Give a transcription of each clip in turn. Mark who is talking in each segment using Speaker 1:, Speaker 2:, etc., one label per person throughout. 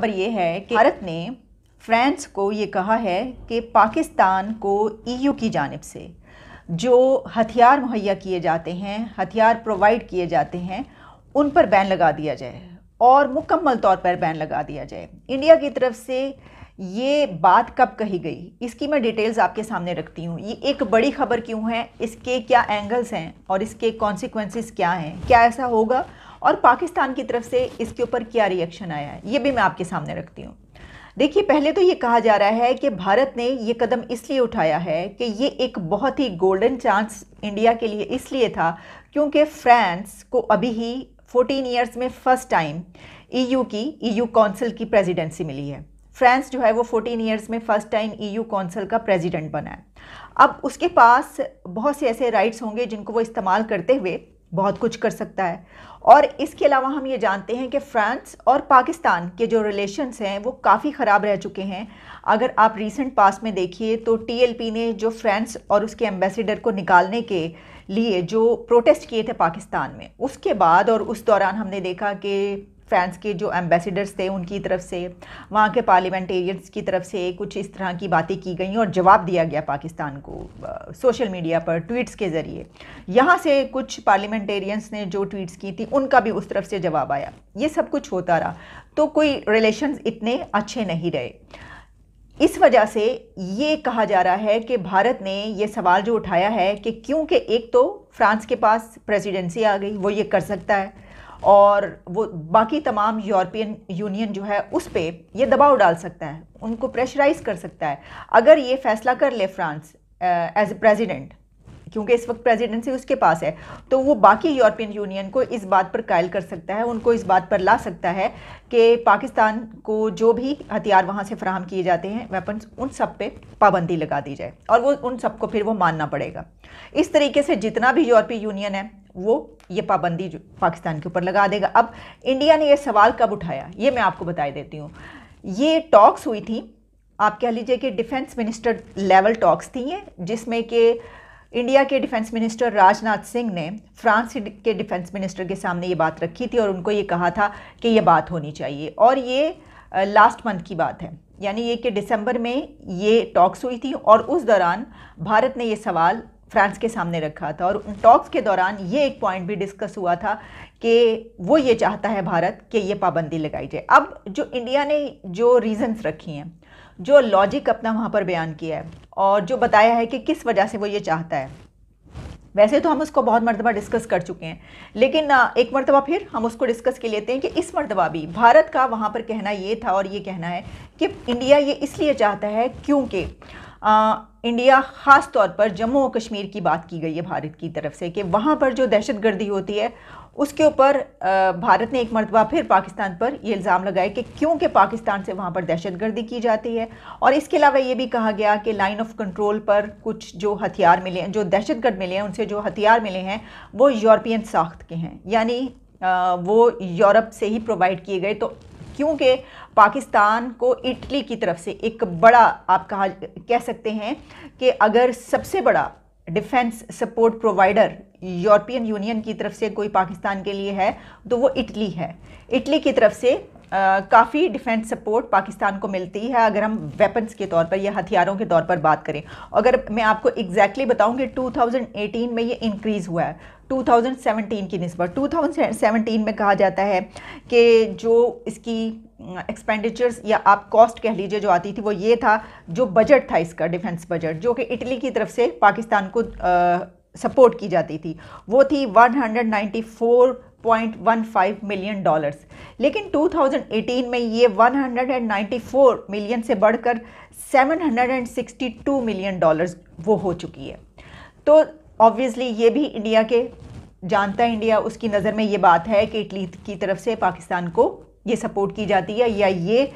Speaker 1: पर यह है कि भारत ने फ्रांस को ये कहा है कि पाकिस्तान को ईयू की जानब से जो हथियार मुहैया किए जाते हैं हथियार प्रोवाइड किए जाते हैं उन पर बैन लगा दिया जाए और मुकम्मल तौर पर बैन लगा दिया जाए इंडिया की तरफ से ये बात कब कही गई इसकी मैं डिटेल्स आपके सामने रखती हूँ ये एक बड़ी खबर क्यों है इसके क्या एंगल्स हैं और इसके कॉन्सिक्वेंसेस क्या हैं क्या ऐसा होगा और पाकिस्तान की तरफ से इसके ऊपर क्या रिएक्शन आया है ये भी मैं आपके सामने रखती हूँ देखिए पहले तो ये कहा जा रहा है कि भारत ने ये कदम इसलिए उठाया है कि ये एक बहुत ही गोल्डन चांस इंडिया के लिए इसलिए था क्योंकि फ्रांस को अभी ही 14 इयर्स में फ़र्स्ट टाइम ईयू की ईयू e काउंसिल की प्रेसिडेंसी मिली है फ्रांस जो है वो 14 इयर्स में फ़र्स्ट टाइम ईयू काउंसिल का प्रेसिडेंट बना है अब उसके पास बहुत से ऐसे राइट्स होंगे जिनको वो इस्तेमाल करते हुए बहुत कुछ कर सकता है और इसके अलावा हम ये जानते हैं कि फ्रांस और पाकिस्तान के जो रिलेशंस हैं वो काफ़ी ख़राब रह चुके हैं अगर आप रिसेंट पास में देखिए तो टीएलपी ने जो फ्रांस और उसके एम्बेसडर को निकालने के लिए जो प्रोटेस्ट किए थे पाकिस्तान में उसके बाद और उस दौरान हमने देखा कि फ्रांस के जो एम्बेसडर्स थे उनकी तरफ से वहाँ के पार्लियामेंटेरियंस की तरफ से कुछ इस तरह की बातें की गई और जवाब दिया गया पाकिस्तान को आ, सोशल मीडिया पर ट्वीट्स के ज़रिए यहाँ से कुछ पार्लियामेंटेरियंस ने जो ट्वीट्स की थी उनका भी उस तरफ से जवाब आया ये सब कुछ होता रहा तो कोई रिलेशन इतने अच्छे नहीं रहे इस वजह से ये कहा जा रहा है कि भारत ने ये सवाल जो उठाया है कि क्योंकि एक तो फ्रांस के पास प्रेसिडेंसी आ गई वो ये कर सकता है और वो बाकी तमाम यूरोपियन यूनियन जो है उस पर यह दबाव डाल सकता है उनको प्रेशराइज कर सकता है अगर ये फैसला कर ले फ्रांस एज ए प्रेजिडेंट क्योंकि इस वक्त प्रेजिडेंसी उसके पास है तो वो बाकी यूरोपियन यूनियन को इस बात पर कायल कर सकता है उनको इस बात पर ला सकता है कि पाकिस्तान को जो भी हथियार वहाँ से फ्राहम किए जाते हैं वेपन्स उन सब पे पाबंदी लगा दी जाए और वो उन सबको फिर वो मानना पड़ेगा इस तरीके से जितना भी यूरोपीय यूनियन है वो ये पाबंदी जो पाकिस्तान के ऊपर लगा देगा अब इंडिया ने ये सवाल कब उठाया ये मैं आपको बताई देती हूँ ये टॉक्स हुई थी आप कह लीजिए कि डिफेंस मिनिस्टर लेवल टॉक्स थी ये जिसमें कि इंडिया के डिफेंस मिनिस्टर राजनाथ सिंह ने फ्रांस के डिफेंस मिनिस्टर के सामने ये बात रखी थी और उनको ये कहा था कि ये बात होनी चाहिए और ये लास्ट मंथ की बात है यानी ये कि दिसंबर में ये टॉक्स हुई थी और उस दौरान भारत ने ये सवाल फ्रांस के सामने रखा था और उन टॉक्स के दौरान ये एक पॉइंट भी डिस्कस हुआ था कि वो ये चाहता है भारत कि ये पाबंदी लगाई जाए अब जो इंडिया ने जो रीज़न्स रखी हैं जो लॉजिक अपना वहाँ पर बयान किया है और जो बताया है कि किस वजह से वो ये चाहता है वैसे तो हम उसको बहुत मरतबा डिस्कस कर चुके हैं लेकिन एक मरतबा फिर हम उसको डिस्कस के लेते हैं कि इस मरतबा भी भारत का वहाँ पर कहना ये था और ये कहना है कि इंडिया ये इसलिए चाहता है क्योंकि आ, इंडिया ख़ास तौर पर जम्मू और कश्मीर की बात की गई है भारत की तरफ से कि वहाँ पर जो दहशत गर्दी होती है उसके ऊपर भारत ने एक मरतबा फिर पाकिस्तान पर यह इल्ज़ाम लगाया कि क्योंकि पाकिस्तान से वहाँ पर दहशत गर्दी की जाती है और इसके अलावा ये भी कहा गया कि लाइन ऑफ कंट्रोल पर कुछ जो हथियार मिले हैं जो दहशत गर्द मिले हैं उनसे जो हथियार मिले हैं वो यूरोपियन साख्त के हैं यानी वो यूरोप से ही प्रोवाइड किए गए तो क्योंकि पाकिस्तान को इटली की तरफ से एक बड़ा आप कहा कह सकते हैं कि अगर सबसे बड़ा defence support provider European Union की तरफ से कोई पाकिस्तान के लिए है तो वो इटली है इटली की तरफ से काफ़ी डिफेंस सपोर्ट पाकिस्तान को मिलती है अगर हम वेपन्स के तौर पर या हथियारों के तौर पर बात करें अगर मैं आपको एग्जैक्टली बताऊँ कि 2018 में ये इंक्रीज़ हुआ है 2017 की नस्बत 2017 में कहा जाता है कि जो इसकी एक्सपेंडिचर्स या आप कॉस्ट कह लीजिए जो आती थी वो ये था जो बजट था इसका डिफेंस बजट जो कि इटली की तरफ से पाकिस्तान को सपोर्ट की जाती थी वो थी 194 1.15 मिलियन डॉलर्स लेकिन 2018 में ये 194 मिलियन से बढ़कर 762 मिलियन डॉलर्स वो हो चुकी है तो ऑब्वियसली ये भी इंडिया के जानता है इंडिया उसकी नज़र में ये बात है कि इटली की तरफ से पाकिस्तान को ये सपोर्ट की जाती है या ये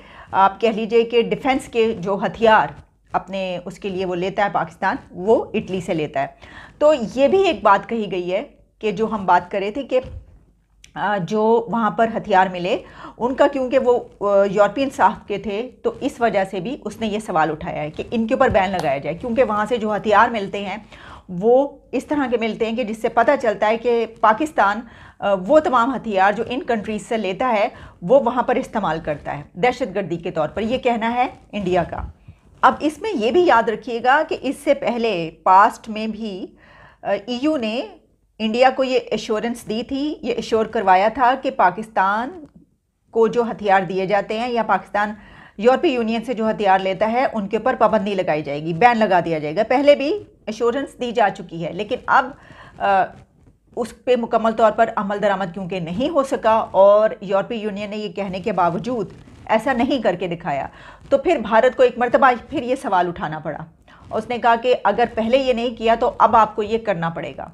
Speaker 1: आप कह लीजिए कि डिफेंस के जो हथियार अपने उसके लिए वो लेता है पाकिस्तान वो इटली से लेता है तो ये भी एक बात कही गई है कि जो हम बात कर रहे थे कि जो वहाँ पर हथियार मिले उनका क्योंकि वो यूरोपियन साहब के थे तो इस वजह से भी उसने ये सवाल उठाया है कि इनके ऊपर बैन लगाया जाए क्योंकि वहाँ से जो हथियार मिलते हैं वो इस तरह के मिलते हैं कि जिससे पता चलता है कि पाकिस्तान वो तमाम हथियार जो इन कंट्रीज़ से लेता है वो वहाँ पर इस्तेमाल करता है दहशत गर्दी के तौर पर यह कहना है इंडिया का अब इसमें यह भी याद रखिएगा कि इससे पहले पास्ट में भी ईयू ने इंडिया को ये एश्योरेंस दी थी ये एश्योर करवाया था कि पाकिस्तान को जो हथियार दिए जाते हैं या पाकिस्तान यूरोपीय यूनियन से जो हथियार लेता है उनके ऊपर पाबंदी लगाई जाएगी बैन लगा दिया जाएगा पहले भी एश्योरेंस दी जा चुकी है लेकिन अब आ, उस पर मुकम्मल तौर पर अमल दरामद क्योंकि नहीं हो सका और यूरोपीय यूनियन ने ये कहने के बावजूद ऐसा नहीं करके दिखाया तो फिर भारत को एक मरतबा फिर ये सवाल उठाना पड़ा उसने कहा कि अगर पहले ये नहीं किया तो अब आपको ये करना पड़ेगा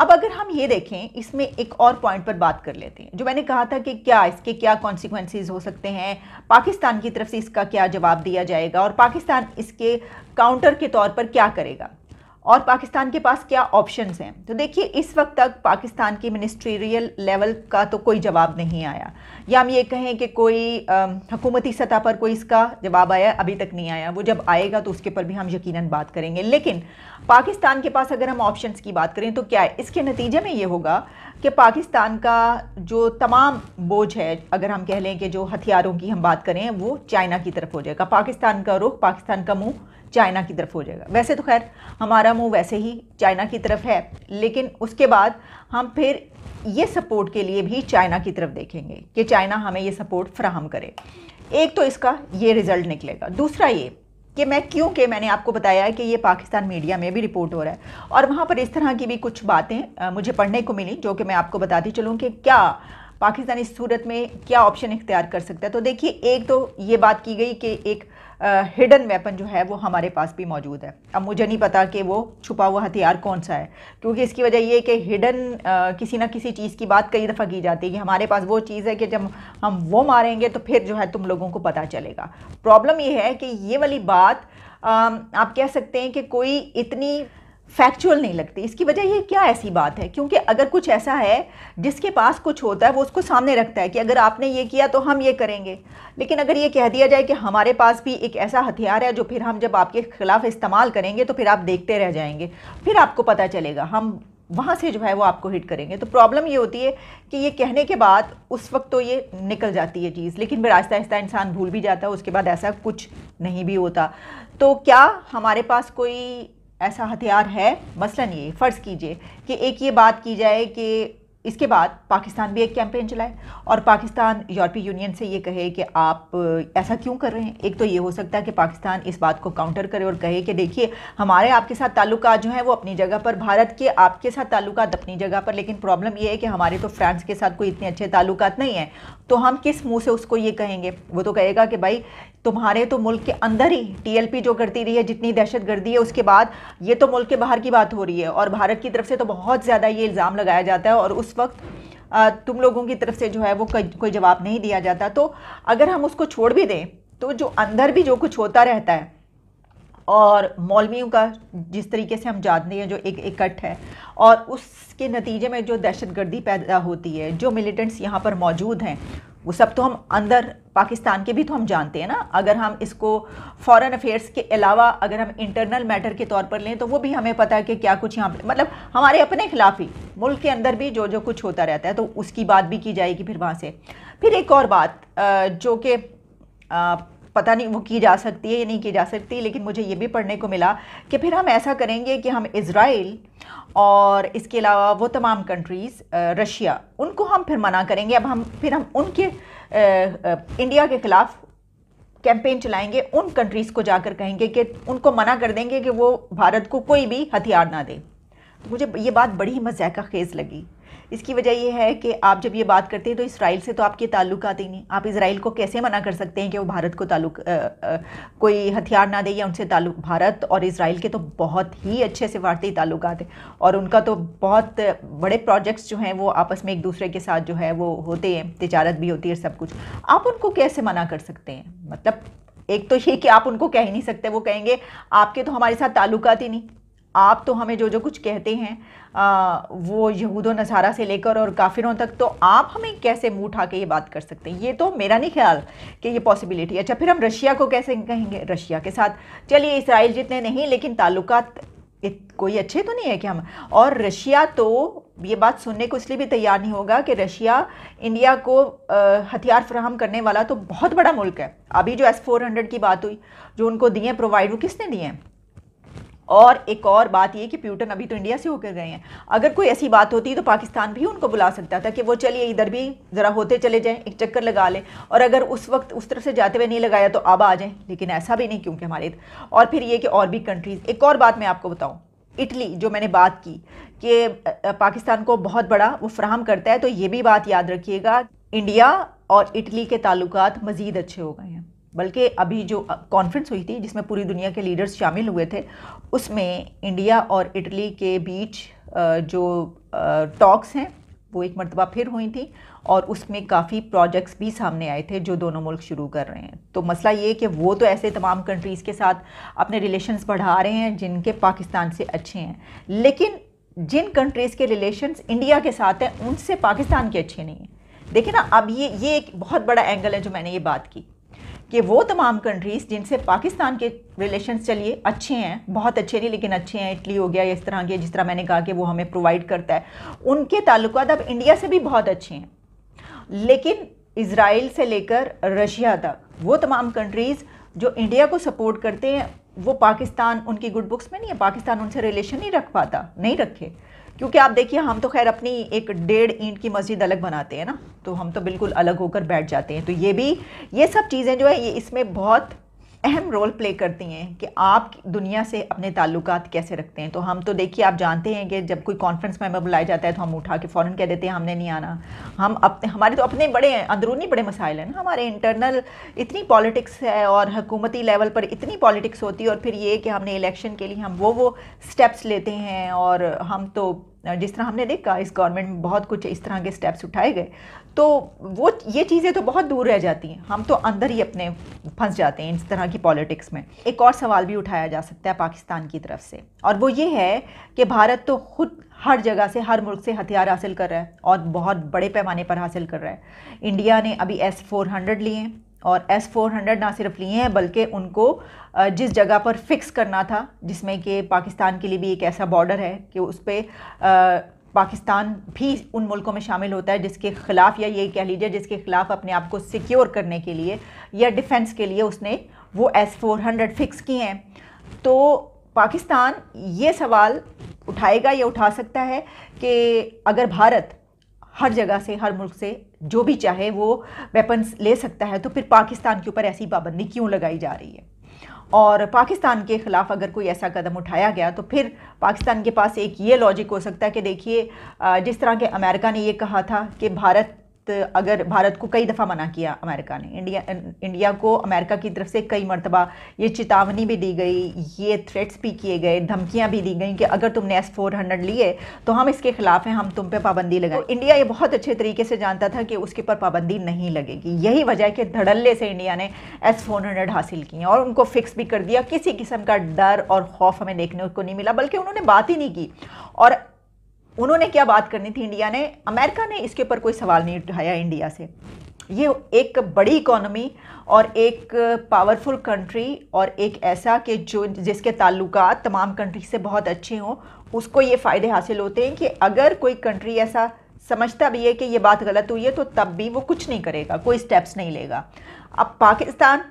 Speaker 1: अब अगर हम ये देखें इसमें एक और पॉइंट पर बात कर लेते हैं जो मैंने कहा था कि क्या इसके क्या कॉन्सिक्वेंसेज हो सकते हैं पाकिस्तान की तरफ से इसका क्या जवाब दिया जाएगा और पाकिस्तान इसके काउंटर के तौर पर क्या करेगा और पाकिस्तान के पास क्या ऑप्शंस हैं तो देखिए इस वक्त तक पाकिस्तान की मिनिस्ट्रियल लेवल का तो कोई जवाब नहीं आया या हम ये कहें कि कोई हकूमती सतह पर कोई इसका जवाब आया अभी तक नहीं आया वो जब आएगा तो उसके पर भी हम यकीनन बात करेंगे लेकिन पाकिस्तान के पास अगर हम ऑप्शंस की बात करें तो क्या है इसके नतीजे में ये होगा कि पाकिस्तान का जो तमाम बोझ है अगर हम कह लें कि जो हथियारों की हम बात करें वो चाइना की तरफ हो जाएगा पाकिस्तान का रुख पाकिस्तान का मुँह चाइना की तरफ हो जाएगा वैसे तो खैर हमारा मुंह वैसे ही चाइना की तरफ है लेकिन उसके बाद हम फिर ये सपोर्ट के लिए भी चाइना की तरफ देखेंगे कि चाइना हमें ये सपोर्ट फ्राहम करे एक तो इसका ये रिज़ल्ट निकलेगा दूसरा ये कि मैं क्योंकि मैंने आपको बताया है कि ये पाकिस्तान मीडिया में भी रिपोर्ट हो रहा है और वहाँ पर इस तरह की भी कुछ बातें मुझे पढ़ने को मिली जो कि मैं आपको बताती चलूँ कि क्या पाकिस्तान इस सूरत में क्या ऑप्शन इख्तियार कर सकता है तो देखिए एक तो ये बात की गई कि एक हिडन वेपन जो है वो हमारे पास भी मौजूद है अब मुझे नहीं पता कि वो छुपा हुआ हथियार कौन सा है क्योंकि इसकी वजह ये कि हिडन किसी ना किसी चीज़ की बात कई दफ़ा की जाती है कि हमारे पास वो चीज़ है कि जब हम वो मारेंगे तो फिर जो है तुम लोगों को पता चलेगा प्रॉब्लम ये है कि ये वाली बात आ, आप कह सकते हैं कि कोई इतनी फैक्चुअल नहीं लगती इसकी वजह ये क्या ऐसी बात है क्योंकि अगर कुछ ऐसा है जिसके पास कुछ होता है वो उसको सामने रखता है कि अगर आपने ये किया तो हम ये करेंगे लेकिन अगर ये कह दिया जाए कि हमारे पास भी एक ऐसा हथियार है जो फिर हम जब आपके ख़िलाफ़ इस्तेमाल करेंगे तो फिर आप देखते रह जाएंगे फिर आपको पता चलेगा हम वहाँ से जो है वो आपको हिट करेंगे तो प्रॉब्लम ये होती है कि ये कहने के बाद उस वक्त तो ये निकल जाती है चीज़ लेकिन फिर आहिस्ता आहिस्ता इंसान भूल भी जाता है उसके बाद ऐसा कुछ नहीं भी होता तो क्या हमारे पास कोई ऐसा हथियार है मसलन ये फ़र्ज़ कीजिए कि एक ये बात की जाए कि इसके बाद पाकिस्तान भी एक कैंपेन चलाए और पाकिस्तान यूरोपीय यूनियन से ये कहे कि आप ऐसा क्यों कर रहे हैं एक तो ये हो सकता है कि पाकिस्तान इस बात को काउंटर करे और कहे कि देखिए हमारे आपके साथ ताल्लुक जो हैं वो अपनी जगह पर भारत के आपके साथ ताल्लुक अपनी जगह पर लेकिन प्रॉब्लम ये है कि हमारे तो फ्रांस के साथ कोई इतने अच्छे ताल्लुक नहीं हैं तो हम किस मुंह से उसको ये कहेंगे वो तो कहेगा कि भाई तुम्हारे तो मुल्क के अंदर ही टीएलपी जो करती रही है जितनी दहशत गर्दी है उसके बाद ये तो मुल्क के बाहर की बात हो रही है और भारत की तरफ से तो बहुत ज़्यादा ये इल्ज़ाम लगाया जाता है और उस वक्त तुम लोगों की तरफ से जो है वो कोई जवाब नहीं दिया जाता तो अगर हम उसको छोड़ भी दें तो जो अंदर भी जो कुछ होता रहता है और मौलवियों का जिस तरीके से हम जानते हैं जो एक इकट्ठ है और उसके नतीजे में जो दहशतगर्दी पैदा होती है जो मिलिटेंट्स यहाँ पर मौजूद हैं वो सब तो हम अंदर पाकिस्तान के भी तो हम जानते हैं ना अगर हम इसको फॉरेन अफेयर्स के अलावा अगर हम इंटरनल मैटर के तौर पर लें तो वो भी हमें पता है कि क्या कुछ यहाँ पर मतलब हमारे अपने खिलाफ ही मुल्क के अंदर भी जो जो कुछ होता रहता है तो उसकी बात भी की जाएगी फिर वहाँ से फिर एक और बात जो कि पता नहीं वो की जा सकती है या नहीं की जा सकती लेकिन मुझे ये भी पढ़ने को मिला कि फिर हम ऐसा करेंगे कि हम इसराइल और इसके अलावा वो तमाम कंट्रीज़ रशिया उनको हम फिर मना करेंगे अब हम फिर हम उनके इंडिया के ख़िलाफ़ कैंपेन चलाएंगे उन कंट्रीज़ को जाकर कहेंगे कि उनको मना कर देंगे कि वो भारत को कोई भी हथियार ना दे तो मुझे ये बात बड़ी ही मजाक खेज़ लगी इसकी वजह यह है कि आप जब ये बात करते हैं तो इसराइल से तो आपके ताल्लुक आते ही नहीं आप इसराइल को कैसे मना कर सकते हैं कि वो भारत को ताल्लुक कोई हथियार ना दे या उनसे ताल्लुक भारत और इसराइल के तो बहुत ही अच्छे से भारतीय ताल्लुक हैं और उनका तो बहुत बड़े प्रोजेक्ट्स जो हैं वो आपस में एक दूसरे के साथ जो है वो होते हैं तजारत भी होती है सब कुछ आप उनको कैसे मना कर सकते हैं मतलब एक तो ये कि आप उनको कह ही नहीं सकते वो कहेंगे आपके तो हमारे साथ ताल्लुक ही नहीं आप तो हमें जो जो कुछ कहते हैं आ, वो यहूद नसारा से लेकर और काफिरों तक तो आप हमें कैसे मुँह उठा के ये बात कर सकते हैं ये तो मेरा नहीं ख्याल कि ये पॉसिबिलिटी अच्छा फिर हम रशिया को कैसे कहेंगे रशिया के साथ चलिए इसराइल जितने नहीं लेकिन ताल्लुक कोई अच्छे तो नहीं है कि हम और रशिया तो ये बात सुनने को इसलिए भी तैयार नहीं होगा कि रशिया इंडिया को हथियार फ्राहम करने वाला तो बहुत बड़ा मुल्क है अभी जो एस फोर हंड्रेड की बात हुई जो उनको दिए प्रोवाइड वो किसने दिए हैं और एक और बात ये कि प्यूटन अभी तो इंडिया से होकर गए हैं अगर कोई ऐसी बात होती तो पाकिस्तान भी उनको बुला सकता था कि वो चलिए इधर भी ज़रा होते चले जाएँ एक चक्कर लगा लें और अगर उस वक्त उस तरफ से जाते हुए नहीं लगाया तो अब आ जाए लेकिन ऐसा भी नहीं क्योंकि हमारे और फिर ये कि और भी कंट्रीज़ एक और बात मैं आपको बताऊँ इटली जो मैंने बात की कि पाकिस्तान को बहुत बड़ा वो फ्राहम करता है तो ये भी बात याद रखिएगा इंडिया और इटली के ताल्लुकात मज़ीद अच्छे हो गए हैं बल्कि अभी जो कॉन्फ्रेंस हुई थी जिसमें पूरी दुनिया के लीडर्स शामिल हुए थे उसमें इंडिया और इटली के बीच जो टॉक्स हैं वो एक मरतबा फिर हुई थी और उसमें काफ़ी प्रोजेक्ट्स भी सामने आए थे जो दोनों मुल्क शुरू कर रहे हैं तो मसला ये कि वो तो ऐसे तमाम कंट्रीज़ के साथ अपने रिलेशंस बढ़ा रहे हैं जिनके पाकिस्तान से अच्छे हैं लेकिन जिन कंट्रीज़ के रिलेशंस इंडिया के साथ हैं उनसे पाकिस्तान के अच्छे नहीं हैं देखिए ना अब ये ये एक बहुत बड़ा एंगल है जो मैंने ये बात की कि वो तमाम कंट्रीज़ जिनसे पाकिस्तान के रिलेशंस चलिए अच्छे हैं बहुत अच्छे नहीं लेकिन अच्छे हैं इटली हो गया इस तरह के जिस तरह मैंने कहा कि वो हमें प्रोवाइड करता है उनके ताल्लुक अब इंडिया से भी बहुत अच्छे हैं लेकिन इसराइल से लेकर रशिया तक वो तमाम कंट्रीज़ जो इंडिया को सपोर्ट करते हैं वो पाकिस्तान उनकी गुड बुक्स में नहीं है पाकिस्तान उनसे रिलेशन नहीं रख पाता नहीं रखे क्योंकि आप देखिए हम तो खैर अपनी एक डेढ़ ईंट की मस्जिद अलग बनाते हैं ना तो हम तो बिल्कुल अलग होकर बैठ जाते हैं तो ये भी ये सब चीज़ें जो है ये इसमें बहुत अहम रोल प्ले करती हैं कि आप दुनिया से अपने ताल्लुक कैसे रखते हैं तो हम तो देखिए आप जानते हैं कि जब कोई कॉन्फ्रेंस में बुलाया जाता है तो हम उठा के फ़ौरन कह देते हैं हमने नहीं आना हम अपने हमारे तो अपने बड़े अंदरूनी बड़े मसाइल हैं ना हमारे इंटरनल इतनी पॉलिटिक्स है और हकूमती लेवल पर इतनी पॉलिटिक्स होती है और फिर ये कि हमने इलेक्शन के लिए हम वो वो स्टेप्स लेते हैं और हम तो जिस तरह हमने देखा इस गवर्नमेंट में बहुत कुछ इस तरह के स्टेप्स उठाए गए तो वो ये चीज़ें तो बहुत दूर रह जाती हैं हम तो अंदर ही अपने फंस जाते हैं इस तरह की पॉलिटिक्स में एक और सवाल भी उठाया जा सकता है पाकिस्तान की तरफ से और वो ये है कि भारत तो खुद हर जगह से हर मुल्क से हथियार हासिल कर रहा है और बहुत बड़े पैमाने पर हासिल कर रहा है इंडिया ने अभी एस फोर हंड्रेड लिए और एस फोर हंड्रेड ना सिर्फ लिए हैं बल्कि उनको जिस जगह पर फिक्स करना था जिसमें कि पाकिस्तान के लिए भी एक ऐसा बॉर्डर है कि उस पर पाकिस्तान भी उन मुल्कों में शामिल होता है जिसके ख़िलाफ़ या ये कह लीजिए जिसके ख़िलाफ़ अपने आप को सिक्योर करने के लिए या डिफेंस के लिए उसने वो एस फोर हंड्रेड फिक्स किए हैं तो पाकिस्तान ये सवाल उठाएगा या उठा सकता है कि अगर भारत हर जगह से हर मुल्क से जो भी चाहे वो वेपन्स ले सकता है तो फिर पाकिस्तान के ऊपर ऐसी पाबंदी क्यों लगाई जा रही है और पाकिस्तान के ख़िलाफ़ अगर कोई ऐसा कदम उठाया गया तो फिर पाकिस्तान के पास एक ये लॉजिक हो सकता है कि देखिए जिस तरह के अमेरिका ने ये कहा था कि भारत अगर भारत को कई दफ़ा मना किया अमेरिका ने इंडिया इंडिया को अमेरिका की तरफ से कई मरतबा ये चेतावनी भी दी गई ये थ्रेट्स भी किए गए धमकियां भी दी गई कि अगर तुमने एस फोर हंड्रेड लिए तो हम इसके ख़िलाफ़ हैं हम तुम पे पाबंदी लगाए तो इंडिया ये बहुत अच्छे तरीके से जानता था कि उसके ऊपर पाबंदी नहीं लगेगी यही वजह है कि धड़ल्ले से इंडिया ने एस फोर हंड्रेड हासिल किए और उनको फिक्स भी कर दिया किसी किस्म का डर और खौफ हमें देखने को नहीं मिला बल्कि उन्होंने बात ही नहीं की और उन्होंने क्या बात करनी थी इंडिया ने अमेरिका ने इसके ऊपर कोई सवाल नहीं उठाया इंडिया से ये एक बड़ी इकोनॉमी और एक पावरफुल कंट्री और एक ऐसा कि जो जिसके ताल्लुक तमाम कंट्री से बहुत अच्छे हों उसको ये फ़ायदे हासिल होते हैं कि अगर कोई कंट्री ऐसा समझता भी है कि ये बात गलत हुई है तो तब भी वो कुछ नहीं करेगा कोई स्टेप्स नहीं लेगा अब पाकिस्तान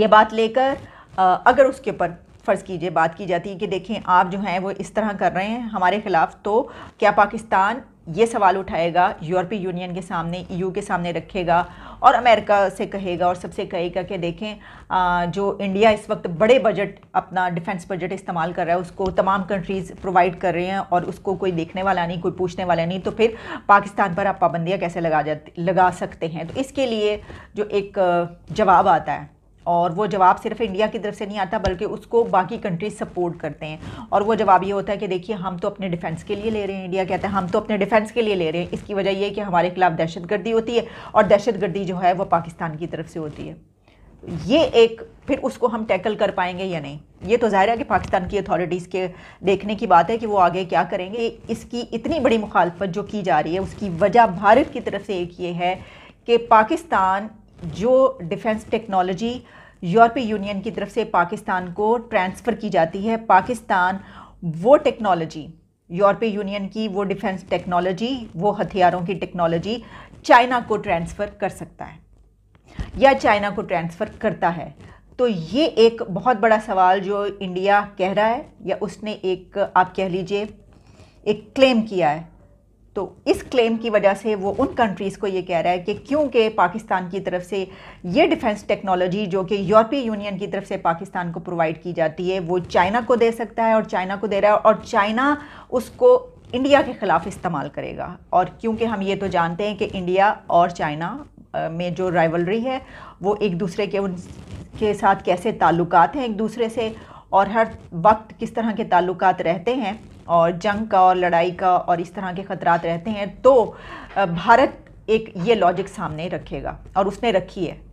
Speaker 1: ये बात लेकर अगर उसके ऊपर फ़र्ज़ कीजिए बात की जाती है कि देखें आप जो हैं वो इस तरह कर रहे हैं हमारे ख़िलाफ़ तो क्या पाकिस्तान ये सवाल उठाएगा यूरोपीय यूनियन के सामने ईयू के सामने रखेगा और अमेरिका से कहेगा और सबसे कहेगा कि देखें जो इंडिया इस वक्त बड़े बजट अपना डिफेंस बजट इस्तेमाल कर रहा है उसको तमाम कंट्रीज़ प्रोवाइड कर रहे हैं और उसको कोई देखने वाला नहीं कोई पूछने वाला नहीं तो फिर पाकिस्तान पर आप पाबंदियाँ कैसे लगा जा लगा सकते हैं तो इसके लिए जो एक जवाब आता है और वो जवाब सिर्फ इंडिया की तरफ से नहीं आता बल्कि उसको बाकी कंट्रीज सपोर्ट करते हैं और वो जवाब ये होता है कि देखिए हम तो अपने डिफेंस के लिए ले रहे हैं इंडिया कहता है हम तो अपने डिफेंस के लिए ले रहे हैं इसकी वजह यह कि हमारे खिलाफ दहशतगर्दी होती है और दहशतगर्दी जो है वो पाकिस्तान की तरफ से होती है ये एक फिर उसको हम टैकल कर पाएंगे या नहीं ये तो ज़ाहिर है कि पाकिस्तान की अथॉरिटीज़ के देखने की बात है कि वो आगे क्या करेंगे इसकी इतनी बड़ी मुखालफत जो की जा रही है उसकी वजह भारत की तरफ से एक ये है कि पाकिस्तान जो डिफेंस टेक्नोलॉजी यूरोपीय यूनियन की तरफ से पाकिस्तान को ट्रांसफ़र की जाती है पाकिस्तान वो टेक्नोलॉजी यूरोपीय यूनियन की वो डिफेंस टेक्नोलॉजी वो हथियारों की टेक्नोलॉजी चाइना को ट्रांसफ़र कर सकता है या चाइना को ट्रांसफ़र करता है तो ये एक बहुत बड़ा सवाल जो इंडिया कह रहा है या उसने एक आप कह लीजिए एक क्लेम किया है तो इस क्लेम की वजह से वो उन कंट्रीज़ को ये कह रहा है कि क्योंकि पाकिस्तान की तरफ से ये डिफेंस टेक्नोलॉजी जो कि यूरोपीय यूनियन की तरफ से पाकिस्तान को प्रोवाइड की जाती है वो चाइना को दे सकता है और चाइना को दे रहा है और चाइना उसको इंडिया के ख़िलाफ़ इस्तेमाल करेगा और क्योंकि हम ये तो जानते हैं कि इंडिया और चाइना में जो राइवलरी है वो एक दूसरे के उन के साथ कैसे ताल्लुक हैं एक दूसरे से और हर वक्त किस तरह के ताल्लुक रहते हैं और जंग का और लड़ाई का और इस तरह के ख़तरात रहते हैं तो भारत एक ये लॉजिक सामने रखेगा और उसने रखी है